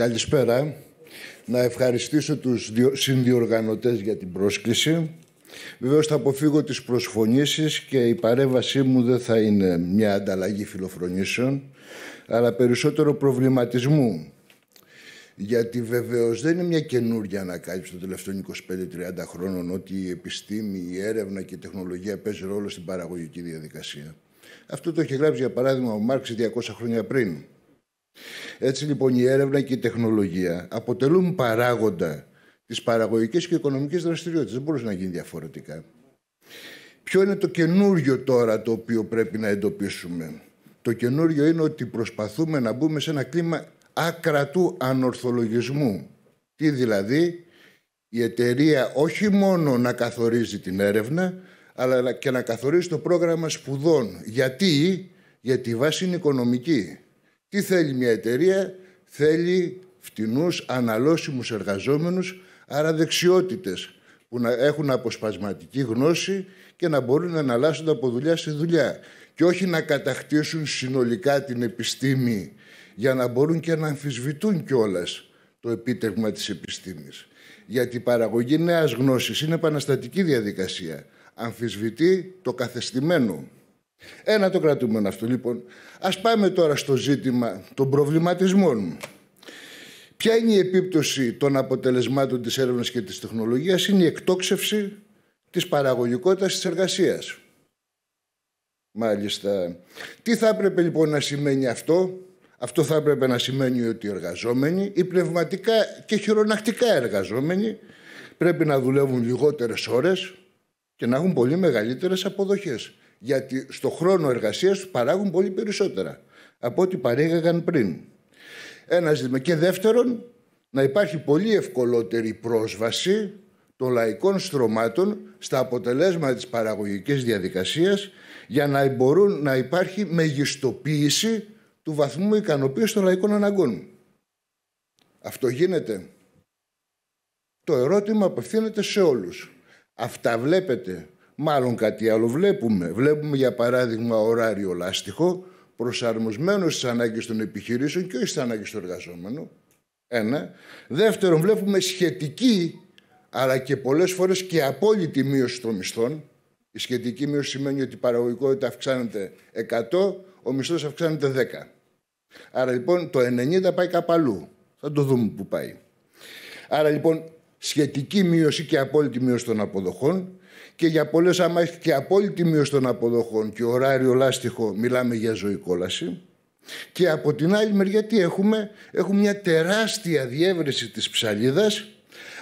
Καλησπέρα. Να ευχαριστήσω τους συνδιοργανωτές για την πρόσκληση. Βεβαίως θα αποφύγω τις προσφωνήσεις και η παρέμβασή μου δεν θα είναι μια ανταλλαγή φιλοφρονήσεων, αλλά περισσότερο προβληματισμού. Γιατί βεβαίως δεν είναι μια καινούργια ανακάλυψη των τελευταίων 25-30 χρόνων ότι η επιστήμη, η έρευνα και η τεχνολογία παίζει ρόλο στην παραγωγική διαδικασία. Αυτό το έχει γράψει για παράδειγμα ο Μάρξ 200 χρόνια πριν. Έτσι λοιπόν η έρευνα και η τεχνολογία αποτελούν παράγοντα της παραγωγικής και οικονομικής δραστηριότητας. Δεν μπορούσε να γίνει διαφορετικά. Ποιο είναι το καινούριο τώρα το οποίο πρέπει να εντοπίσουμε. Το καινούριο είναι ότι προσπαθούμε να μπούμε σε ένα κλίμα άκρατου ανορθολογισμού. Τι δηλαδή η εταιρεία όχι μόνο να καθορίζει την έρευνα, αλλά και να καθορίζει το πρόγραμμα σπουδών. Γιατί, γιατί η βάση είναι οικονομική. Τι θέλει μια εταιρεία, θέλει φτηνούς, αναλώσιμους εργαζόμενους, άρα δεξιότητες που να έχουν αποσπασματική γνώση και να μπορούν να αναλάσσονται από δουλειά σε δουλειά. Και όχι να κατακτήσουν συνολικά την επιστήμη για να μπορούν και να αμφισβητούν κιόλας το επίτευγμα της επιστήμης. Γιατί η παραγωγή νέας γνώσης είναι επαναστατική διαδικασία. Αμφισβητεί το καθεστημένο. Ένα το κρατούμενο αυτό. Λοιπόν, ας πάμε τώρα στο ζήτημα των προβληματισμών. Ποια είναι η επίπτωση των αποτελεσμάτων της έρευνας και της τεχνολογίας είναι η εκτόξευση της παραγωγικότητας της εργασίας. Μάλιστα. Τι θα έπρεπε λοιπόν να σημαίνει αυτό. Αυτό θα έπρεπε να σημαίνει ότι οι εργαζόμενοι, οι πνευματικά και χειρονακτικά εργαζόμενοι, πρέπει να δουλεύουν λιγότερες ώρες και να έχουν πολύ μεγαλύτερες αποδοχές γιατί στο χρόνο εργασίας τους παράγουν πολύ περισσότερα από ό,τι παρέγαγαν πριν. Ένα ζήτημα. Και δεύτερον, να υπάρχει πολύ ευκολότερη πρόσβαση των λαϊκών στρωμάτων στα αποτελέσματα της παραγωγικής διαδικασίας για να μπορούν να υπάρχει μεγιστοποίηση του βαθμού ικανοποίησης των λαϊκών αναγκών. Αυτό γίνεται. Το ερώτημα απευθύνεται σε όλους. Αυτά βλέπετε Μάλλον κάτι άλλο βλέπουμε. Βλέπουμε για παράδειγμα ωράριο λάστιχο προσαρμοσμένο στις ανάγκες των επιχειρήσεων και όχι στις ανάγκες του εργαζόμενου. Ένα. Δεύτερον, βλέπουμε σχετική αλλά και πολλές φορές και απόλυτη μείωση των μισθών. Η σχετική μείωση σημαίνει ότι η παραγωγικότητα αυξάνεται 100, ο μισθός αυξάνεται 10. Άρα λοιπόν το 90 πάει κάπου αλλού. Θα το δούμε που πάει. Άρα λοιπόν σχετική μείωση και απόλυτη μείωση των αποδοχών, και για πολλές άμα έχεις και απόλυτη μείωση των αποδοχών και ωράριο λάστιχο μιλάμε για ζωή κόλαση. Και από την άλλη μεριά τι έχουμε, έχουμε μια τεράστια διεύρυνση της ψαλίδας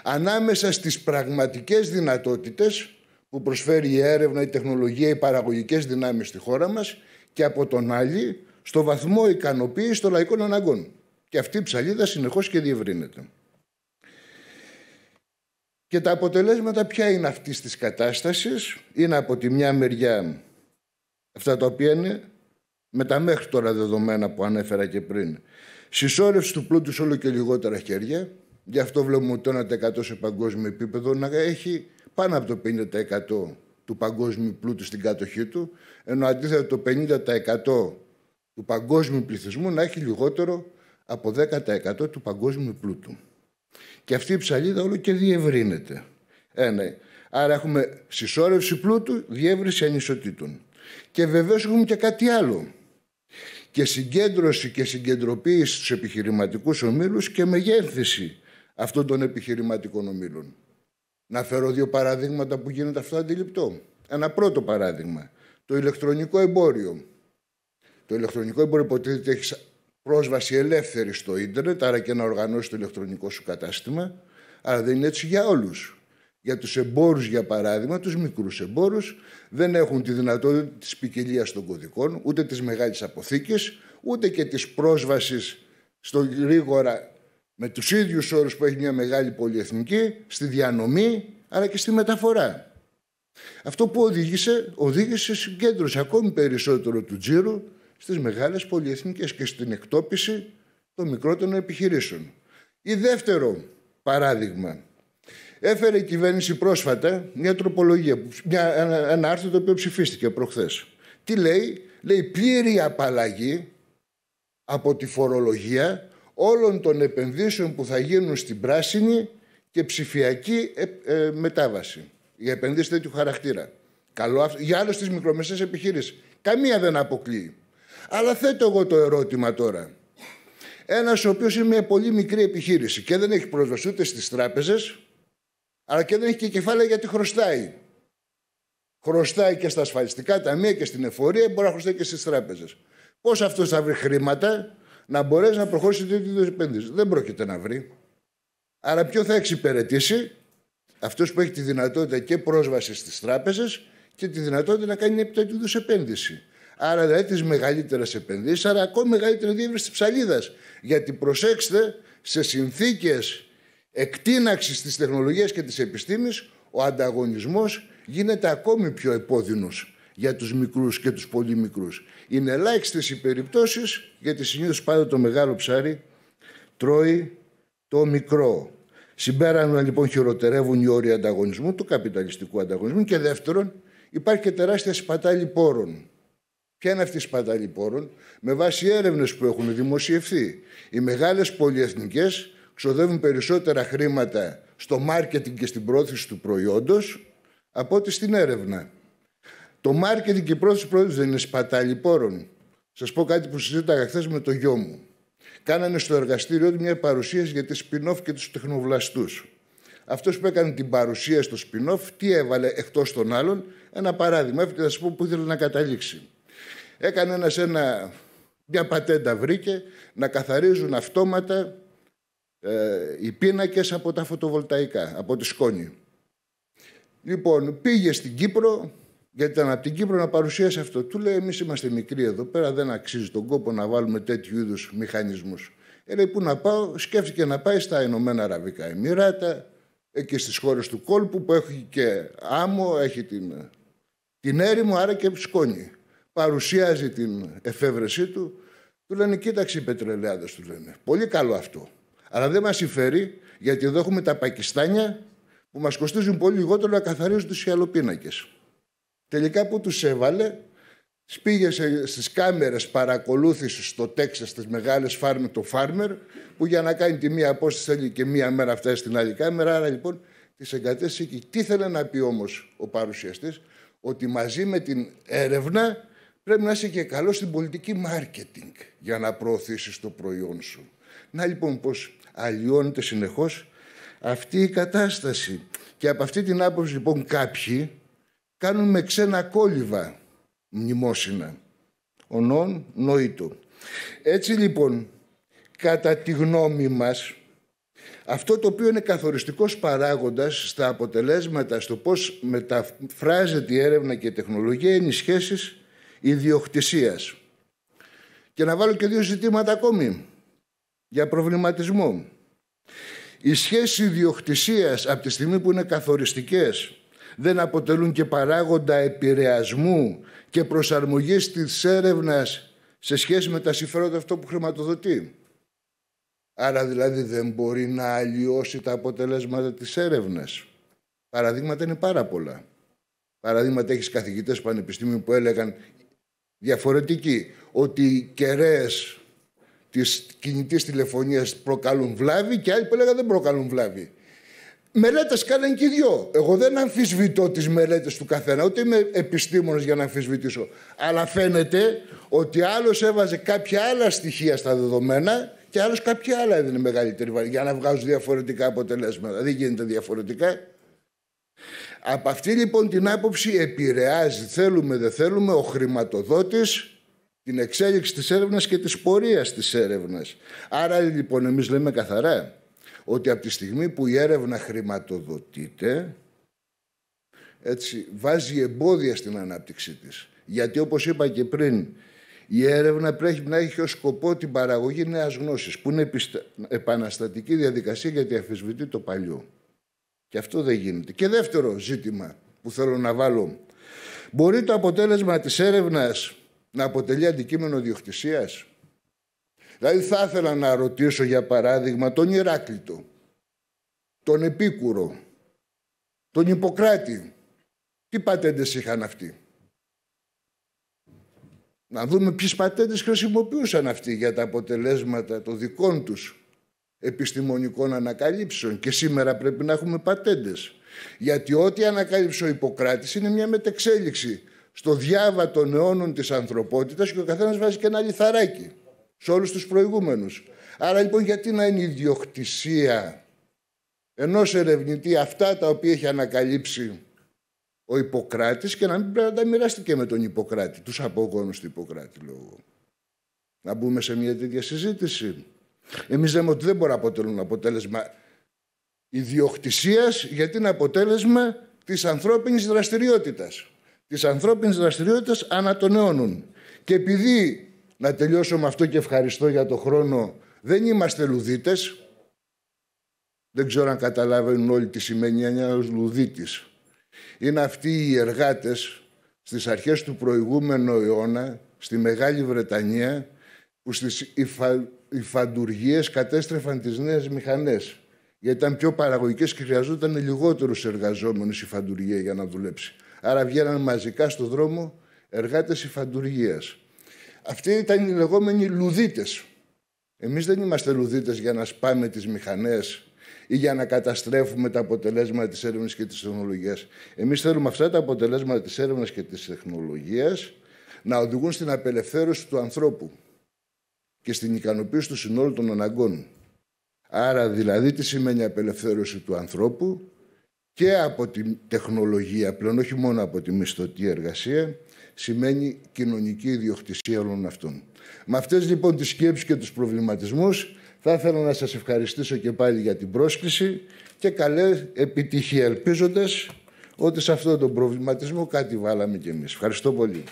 ανάμεσα στις πραγματικές δυνατότητες που προσφέρει η έρευνα, η τεχνολογία, οι παραγωγικές δυνάμεις στη χώρα μας και από τον άλλη στο βαθμό ικανοποίηση των λαϊκών αναγκών. Και αυτή η ψαλίδα συνεχώς και διευρύνεται. Και τα αποτελέσματα ποια είναι αυτής της κατάστασης. Είναι από τη μια μεριά αυτά τα οποία είναι με τα μέχρι τώρα δεδομένα που ανέφερα και πριν. Συσσόρευση του πλούτου σε όλο και λιγότερα χέρια. Γι' αυτό βλέπουμε ότι το 1% σε παγκόσμιο επίπεδο να έχει πάνω από το 50% του παγκόσμιου πλούτου στην κατοχή του, ενώ αντίθετα το 50% του παγκόσμιου πληθυσμού να έχει λιγότερο από 10% του παγκόσμιου πλούτου. Και αυτή η ψαλίδα όλο και διευρύνεται. Ε, ναι. Άρα έχουμε συσσόρευση πλούτου, διεύρυνση ανισοτήτων. Και βεβαίως έχουμε και κάτι άλλο. Και συγκέντρωση και συγκεντροποίηση στους επιχειρηματικούς ομίλους και μεγέθυνση αυτών των επιχειρηματικών ομίλων. Να φέρω δύο παραδείγματα που γίνεται αυτό αντιληπτό. Ένα πρώτο παράδειγμα. Το ηλεκτρονικό εμπόριο. Το ηλεκτρονικό εμπόριο υποτίθεται έχεις πρόσβαση ελεύθερη στο ίντερνετ, άρα και να οργανώσει το ηλεκτρονικό σου κατάστημα. Αλλά δεν είναι έτσι για όλους. Για τους εμπόρους, για παράδειγμα, τους μικρούς εμπόρους, δεν έχουν τη δυνατότητα της ποικιλία των κωδικών, ούτε τη μεγάλη αποθήκη, ούτε και της πρόσβασης στο γρήγορα με τους ίδιους όρους που έχει μια μεγάλη πολυεθνική, στη διανομή αλλά και στη μεταφορά. Αυτό που οδήγησε, οδήγησε συγκέντρωση ακόμη περισσότερο του τζίρου στις μεγάλες πολυεθνικές και στην εκτόπιση των μικρότερων επιχειρήσεων. Η δεύτερο παράδειγμα. Έφερε η κυβέρνηση πρόσφατα μια τροπολογία, μια, ένα, άρθρο το οποίο ψηφίστηκε προχθές. Τι λέει, λέει πλήρη απαλλαγή από τη φορολογία όλων των επενδύσεων που θα γίνουν στην πράσινη και ψηφιακή ε, ε, μετάβαση. Για επενδύσεις τέτοιου χαρακτήρα. Καλό, για άλλες τις μικρομεσαίες επιχειρήσεις. Καμία δεν αποκλείει. Αλλά θέτω εγώ το ερώτημα τώρα. Ένας ο οποίος είναι μια πολύ μικρή επιχείρηση και δεν έχει πρόσβαση ούτε στις τράπεζες, αλλά και δεν έχει και κεφάλαια γιατί χρωστάει. Χρωστάει και στα ασφαλιστικά ταμεία και στην εφορία, μπορεί να χρωστάει και στις τράπεζες. Πώς αυτός θα βρει χρήματα να μπορέσει να προχωρήσει τέτοιου είδου επένδυση. Δεν πρόκειται να βρει. Άρα, ποιο θα εξυπηρετήσει αυτό που έχει τη δυνατότητα και πρόσβαση στις τράπεζες και τη δυνατότητα να κάνει τέτοιου είδους επένδυση. Άρα δηλαδή τις μεγαλύτερες επενδύσεις, αλλά ακόμη μεγαλύτερη διεύρυνση της ψαλίδας. Γιατί προσέξτε, σε συνθήκες εκτείναξης της τεχνολογίας και της επιστήμης, ο ανταγωνισμός γίνεται ακόμη πιο επώδυνος για τους μικρούς και τους πολύ μικρούς. Είναι ελάχιστες οι περιπτώσεις, γιατί συνήθως πάντα το μεγάλο ψάρι τρώει το μικρό. Συμπέραν λοιπόν χειροτερεύουν οι όροι ανταγωνισμού, του καπιταλιστικού ανταγωνισμού και δεύτερον υπάρχει και τεράστια σπατάλη πόρων. Ποια είναι αυτή η σπατάλη πόρων, με βάση έρευνες που έχουν δημοσιευθεί. Οι μεγάλες πολυεθνικές ξοδεύουν περισσότερα χρήματα στο μάρκετινγκ και στην πρόθεση του προϊόντος από ότι στην έρευνα. Το μάρκετινγκ και η πρόθεση του προϊόντος δεν είναι σπατάλη πόρων. Σας πω κάτι που συζήταγα χθες με το γιο μου. Κάνανε στο εργαστήριό μια παρουσίαση για τη spin-off και τους τεχνοβλαστού. Αυτός που έκανε την παρουσία στο spin-off, τι έβαλε εκτός των άλλων, ένα παράδειγμα. Έφυγε να σας πω που ήθελε να καταλήξει. Έκανε ένας ένα, μια πατέντα βρήκε να καθαρίζουν αυτόματα ε, οι πίνακες από τα φωτοβολταϊκά, από τη σκόνη. Λοιπόν, πήγε στην Κύπρο, γιατί ήταν από την Κύπρο να παρουσίασε αυτό. Του λέει: Εμείς είμαστε μικροί εδώ πέρα, δεν αξίζει τον κόπο να βάλουμε τέτοιου είδους μηχανισμούς. Ε, πού να πάω, σκέφτηκε να πάει στα Ηνωμένα Αραβικά Εμμυράτα και στις χώρες του κόλπου που έχει και άμμο, έχει την, την έρημο, άρα και σκόνη παρουσιάζει την εφεύρεσή του, του λένε κοίταξε οι πετρελαιάδες, του λένε. Πολύ καλό αυτό. Αλλά δεν μας συμφέρει γιατί εδώ έχουμε τα Πακιστάνια που μας κοστίζουν πολύ λιγότερο να καθαρίζουν τους ιαλοπίνακες. Τελικά που τους έβαλε, πήγε στις κάμερες παρακολούθησης στο Τέξας, στις μεγάλες φάρμερ, το φάρμερ, που για να κάνει τη μία απόσταση θέλει και μία μέρα φτάσει στην άλλη κάμερα. Άρα λοιπόν τις εγκατέστησε εκεί. Τι θέλει να πει όμως ο παρουσιαστής, ότι μαζί με την έρευνα Πρέπει να είσαι και καλός στην πολιτική marketing για να προωθήσεις το προϊόν σου. Να λοιπόν πώς αλλοιώνεται συνεχώς αυτή η κατάσταση. Και από αυτή την άποψη λοιπόν κάποιοι κάνουν με ξένα κόλληβα μνημόσυνα. ονόν νοήτο. Έτσι λοιπόν, κατά τη γνώμη μας, αυτό το οποίο είναι καθοριστικός παράγοντας στα αποτελέσματα, στο πώς μεταφράζεται η έρευνα και η τεχνολογία, είναι οι σχέσεις ιδιοκτησίας. Και να βάλω και δύο ζητήματα ακόμη για προβληματισμό. Οι σχέσεις ιδιοκτησίας από τη στιγμή που είναι καθοριστικές δεν αποτελούν και παράγοντα επηρεασμού και προσαρμογής της έρευνας σε σχέση με τα συμφέροντα αυτό που χρηματοδοτεί. Άρα δηλαδή δεν μπορεί να αλλοιώσει τα αποτελέσματα της έρευνας. Παραδείγματα είναι πάρα πολλά. Παραδείγματα έχεις καθηγητές πανεπιστήμιου που έλεγαν διαφορετική. Ότι οι κεραίες της κινητής τηλεφωνίας προκαλούν βλάβη και άλλοι που έλεγα δεν προκαλούν βλάβη. Μελέτες κάνανε και οι δυο. Εγώ δεν αμφισβητώ τις μελέτες του καθένα, ούτε είμαι επιστήμονας για να αμφισβητήσω. Αλλά φαίνεται ότι άλλος έβαζε κάποια άλλα στοιχεία στα δεδομένα και άλλος κάποια άλλα έδινε μεγαλύτερη βάση για να βγάζουν διαφορετικά αποτελέσματα. Δεν γίνεται διαφορετικά. Από αυτή λοιπόν την άποψη επηρεάζει, θέλουμε δεν θέλουμε, ο χρηματοδότης την εξέλιξη της έρευνας και της πορείας της έρευνας. Άρα λοιπόν εμείς λέμε καθαρά ότι από τη στιγμή που η έρευνα χρηματοδοτείται, έτσι, βάζει εμπόδια στην ανάπτυξή της. Γιατί όπως είπα και πριν, η έρευνα πρέπει να έχει ως σκοπό την παραγωγή νέας γνώσης, που είναι επαναστατική διαδικασία γιατί αφισβητεί το παλιό. Και αυτό δεν γίνεται. Και δεύτερο ζήτημα που θέλω να βάλω. Μπορεί το αποτέλεσμα της έρευνας να αποτελεί αντικείμενο διοκτησίας. Δηλαδή θα ήθελα να ρωτήσω για παράδειγμα τον Ηράκλητο, τον Επίκουρο, τον Ιπποκράτη. Τι πατέντες είχαν αυτοί. Να δούμε ποιες πατέντες χρησιμοποιούσαν αυτοί για τα αποτελέσματα των δικών τους επιστημονικών ανακαλύψεων και σήμερα πρέπει να έχουμε πατέντες. Γιατί ό,τι ανακάλυψε ο Ιπποκράτης είναι μια μετεξέλιξη στο διάβα των αιώνων της ανθρωπότητας και ο καθένας βάζει και ένα λιθαράκι σε όλους τους προηγούμενους. Άρα λοιπόν γιατί να είναι ιδιοκτησία ενός ερευνητή αυτά τα οποία έχει ανακαλύψει ο Ιπποκράτης και να μην πρέπει να τα μοιράστηκε με τον Ιπποκράτη, τους απογόνους του Ιπποκράτη λόγω. Να μπούμε σε μια τέτοια συζήτηση. Εμείς λέμε ότι δεν μπορεί να αποτελούν αποτέλεσμα ιδιοκτησίας, γιατί είναι αποτέλεσμα της ανθρώπινης δραστηριότητας. Της ανθρώπινης δραστηριότητας ανά Και επειδή, να τελειώσω με αυτό και ευχαριστώ για το χρόνο, δεν είμαστε λουδίτες, δεν ξέρω αν καταλαβαίνουν όλοι τι σημαίνει ένα λουδίτης. Είναι αυτοί οι εργάτες στις αρχές του προηγούμενου αιώνα στη Μεγάλη Βρετανία που στις οι φαντουργίες κατέστρεφαν τις νέες μηχανές, Γιατί ήταν πιο παραγωγικές και χρειαζόταν λιγότερους εργαζόμενους η φαντουργία για να δουλέψει. Άρα βγαίναν μαζικά στο δρόμο εργάτες εργάτες φαντουργίας. Αυτοί ήταν οι λεγόμενοι λουδίτες. Εμείς δεν είμαστε λουδίτες για να σπάμε τις μηχανές ή για να καταστρέφουμε τα αποτελέσματα της έρευνας και της τεχνολογίας. Εμείς θέλουμε αυτά τα αποτελέσματα της έρευνας και της τεχνολογίας να οδηγούν στην απελευθέρωση του ανθρώπου και στην ικανοποίηση του συνόλου των αναγκών. Άρα δηλαδή τι σημαίνει απελευθέρωση του ανθρώπου και από τη τεχνολογία, πλέον όχι μόνο από τη μισθωτή εργασία, σημαίνει κοινωνική ιδιοκτησία όλων αυτών. Με αυτές λοιπόν τις σκέψεις και τους προβληματισμούς θα ήθελα να σας ευχαριστήσω και πάλι για την πρόσκληση και καλέ επιτυχία ελπίζοντας ότι σε αυτόν τον προβληματισμό κάτι βάλαμε κι εμείς. Ευχαριστώ πολύ.